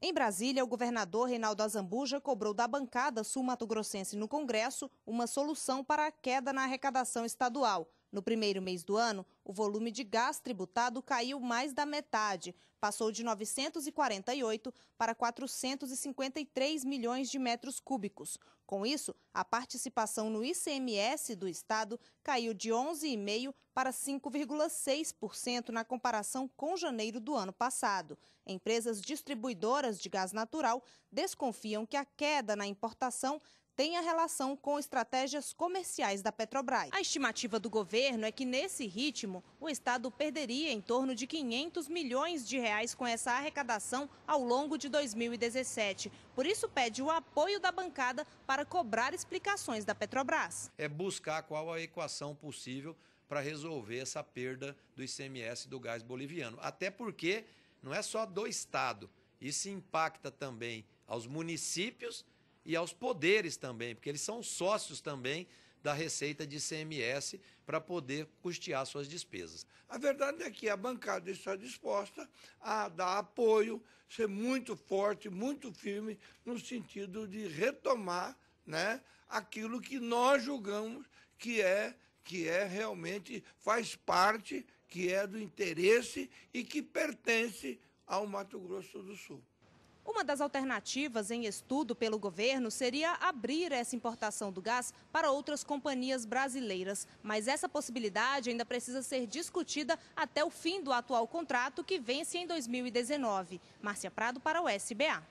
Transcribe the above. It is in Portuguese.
Em Brasília, o governador Reinaldo Azambuja cobrou da bancada sul-mato-grossense no Congresso uma solução para a queda na arrecadação estadual. No primeiro mês do ano, o volume de gás tributado caiu mais da metade, passou de 948 para 453 milhões de metros cúbicos. Com isso, a participação no ICMS do Estado caiu de 11,5% para 5,6% na comparação com janeiro do ano passado. Empresas distribuidoras de gás natural desconfiam que a queda na importação tenha relação com estratégias comerciais da Petrobras. A estimativa do governo é que, nesse ritmo, o Estado perderia em torno de 500 milhões de reais com essa arrecadação ao longo de 2017. Por isso, pede o apoio da bancada para cobrar explicações da Petrobras. É buscar qual a equação possível para resolver essa perda do ICMS do gás boliviano. Até porque não é só do Estado, isso impacta também aos municípios e aos poderes também, porque eles são sócios também da receita de CMS para poder custear suas despesas. A verdade é que a bancada está disposta a dar apoio, ser muito forte, muito firme, no sentido de retomar né, aquilo que nós julgamos que é que é realmente faz parte, que é do interesse e que pertence ao Mato Grosso do Sul. Uma das alternativas em estudo pelo governo seria abrir essa importação do gás para outras companhias brasileiras. Mas essa possibilidade ainda precisa ser discutida até o fim do atual contrato, que vence em 2019. Márcia Prado para o SBA.